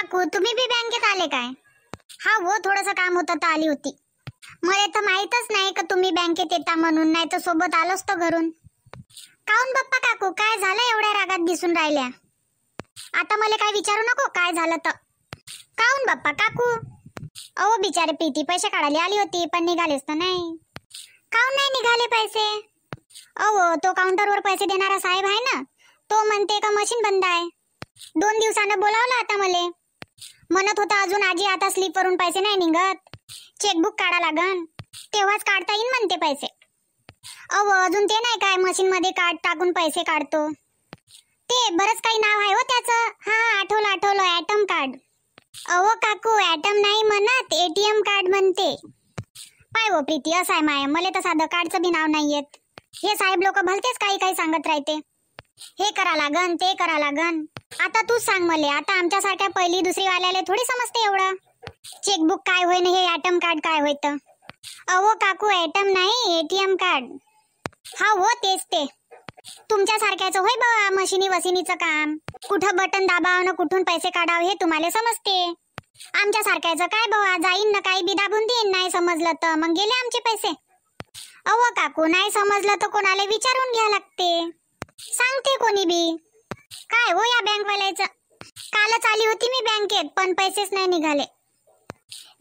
काकू तुम्ही बी बँकेत आले काय हा वो थोडंसं काम होतं तर आली होती मला तर माहीतच नाही का तुम्ही बँकेत येता म्हणून नाही तर सोबत आलोच तो घरून काऊन बाप्पा काकू काय झालं एवढ्या रागात दिसून राहिल्या आता मला काय विचारू नको काय झालं तर काऊन बाप्पा काकू अहो बिचारे पीती पैसे काढायला आली होती पण निघालेस तर नाही काऊन नाही निघाले पैसे अहो तो काउंटरवर पैसे देणारा साहेब आहे ना तो म्हणते का मशीन बंद आहे दोन दिवसानं बोलावलं आता मला म्हणत होता अजून आजी आता स्लीप वरून पैसे नाही निघत चेकबुक काढा लागन तेव्हाच काढता येईल म्हणते पैसे अव अजून ते नाही काय मशीन मध्ये कार्ड टाकून पैसे काढतो ते बरंच काही नाव आहे हो त्याचं हा आठवलं आठवलं ऍटम कार्ड अहो काकू ऍटम नाही म्हणत एटीएम कार्ड म्हणते पाय वो हो प्रीती असं आहे माय मला तर साधं कार्डचं बी नाव नाही येत हे साहेब लोक भलतेच काही काही सांगत राहते हे करा लागन ते करा लागन आता तू सांग मले आता आमच्या सारख्या पहिली दुसरी वाल्याला थोडी समजते एवढं चेकबुक काय होईन हे ॲटम कार्ड काय होईत अहो काकू ॲटम नाही एटीएम कार्ड हा हो तेच ते तुमच्या सारख्याच होय बा मशिनी वसिनीचं काम कुठं बटन दाबावं ना कुठून पैसे काढावं हे तुम्हाला समजते आमच्या सारख्याचं काय बवा जाईन ना काही बी दाबून देईन नाही समजलं तर मग गेले आमचे पैसे अहो काकू नाही समजलं तर कोणाला विचारून घ्या लागते सांगते कोणी बी काय हो या बँकवाल्याचं कालच आली होती मी बँकेत पण पैसेच नाही निघाले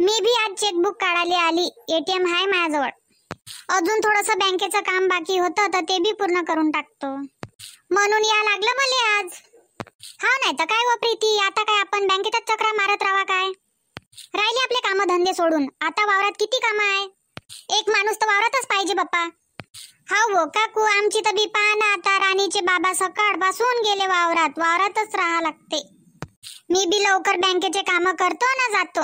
मी बी आज चेकबुक काढायला आली एटीएम आहे माझ्याजवळ अजून थोडस बँकेचं काम बाकी होतं तर ते बी पूर्ण करून टाकतो म्हणून या लागलं मला आज हा नाही तर काय हो प्रीती आता काय आपण बँकेतच चक्रा मारत राहा काय राहिली आपले काम धंदे सोडून आता वावरात किती काम आहे एक माणूस तर वावरातच पाहिजे बाप्पा हा हो काकू आमची तर बी ना आता राणीचे बाबा सकाळपासून गेले वावरात वावरातच राहा लागते मी बी लवकर बँकेचे काम करतो ना जातो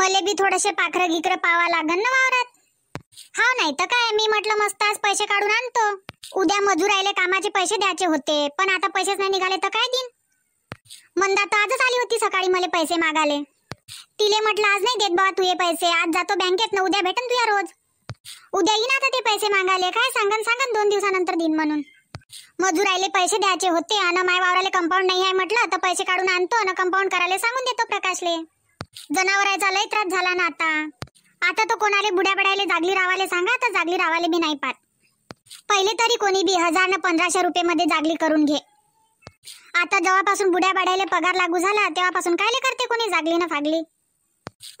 मले बी थोडेसे पाखरं गिकर पावा लागन ना वावरात हा नाही तर काय मी म्हटलं मस्त आज पैसे काढून आणतो उद्या आले कामाचे पैसे द्यायचे होते पण आता पैसेच नाही निघाले तर काय दिन मंदा तर आजच आली होती सकाळी मला पैसे मागाले तिले म्हटलं आज नाही देत बाबा तुझे पैसे आज जातो बँकेत ना उद्या भेटन तुया रोज उद्या येईन आता ते पैसे मागायले काय सांगन सांगन दोन दिवसानंतर दिन म्हणून मजुराईले पैसे द्यायचे होते आणि माय वावराले कंपाऊंड नाही आहे म्हटलं तर पैसे काढून आणतो आणि कंपाऊंड करायला सांगून देतो प्रकाशले जनावरायचा लय त्रास झाला ना आता आता तो कोणाले बुड्या पडायला जागली रावाले सांगा तर जागली रावाले बी नाही पात पहिले तरी कोणी बी हजार ना पंधराशे रुपये मध्ये जागली करून घे आता जेव्हापासून बुड्या बाड्याले पगार लागू झाला तेव्हापासून कायले करते कोणी जागली ना फागली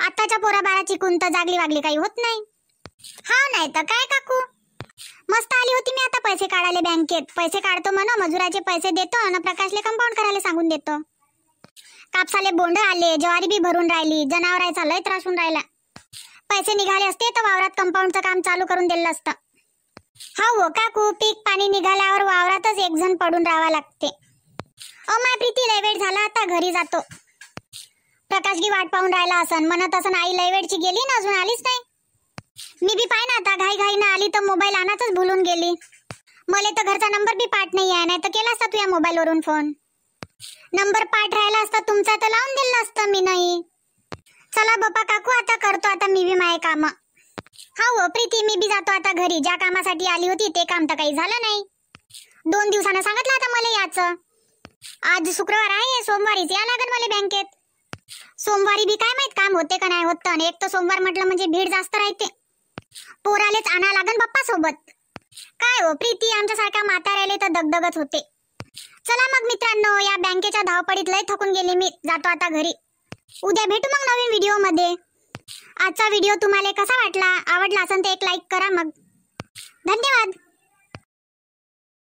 आताच्या पोरा बाळाची कुंत जागली वागली काही होत नाही हा नाही तर काय काकू मस्त आली होती मी आता पैसे काढाले बँकेत पैसे काढतो म्हणा मजुराचे पैसे देतो ना प्रकाशले कंपाऊंड करायला सांगून देतो कापसाले बोंड आले ज्वारी बी भरून राहिली जनावरांचा लय त्रासून राहिला पैसे निघाले असते तर वावरात कंपाऊंडचं काम चालू करून दिलं असतं हा हो, हो काकू पीक पाणी निघाल्यावर वावरातच एक जण पडून राहावा लागते ओ माय प्रीती लय वेळ झाला आता घरी जातो प्रकाशगी वाट पाहून राहिला असन म्हणत असन आई लय वेळची गेली ना अजून आलीच नाही मी बी पाय ना आता घाई घाई ना आली तर मोबाईल आणाच भुलून गेली मला तर घरचा नंबर बी पाठ नाही आहे नाही तर केला असता तू या मोबाईल वरून फोन नंबर पाठ राहिला असता तुमचा तर लावून दिला असतं मी नाही चला बापा काकू आता करतो आता मी बी माय काम हा हो प्रीती मी बी जातो आता घरी ज्या कामासाठी आली होती ते काम तर काही झालं नाही दोन दिवसानं सांगितलं आता मला याच आज शुक्रवार आहे सोमवारीच या लागेल मला बँकेत सोमवारी बी काय माहित काम होते का नाही होत एक तर सोमवार म्हटलं म्हणजे भीड जास्त राहते पोरालेच आणा लागन बाप्पा सोबत काय हो प्रीती आमच्यासारख्या म्हाताऱ्याले तर दगदगच होते चला मग मित्रांनो या बँकेच्या धावपडीत लय थकून गेली मी जातो आता घरी उद्या भेटू मग नवीन व्हिडिओ मध्ये आजचा व्हिडिओ तुम्हाला कसा वाटला आवडला असेल तर एक लाईक करा मग धन्यवाद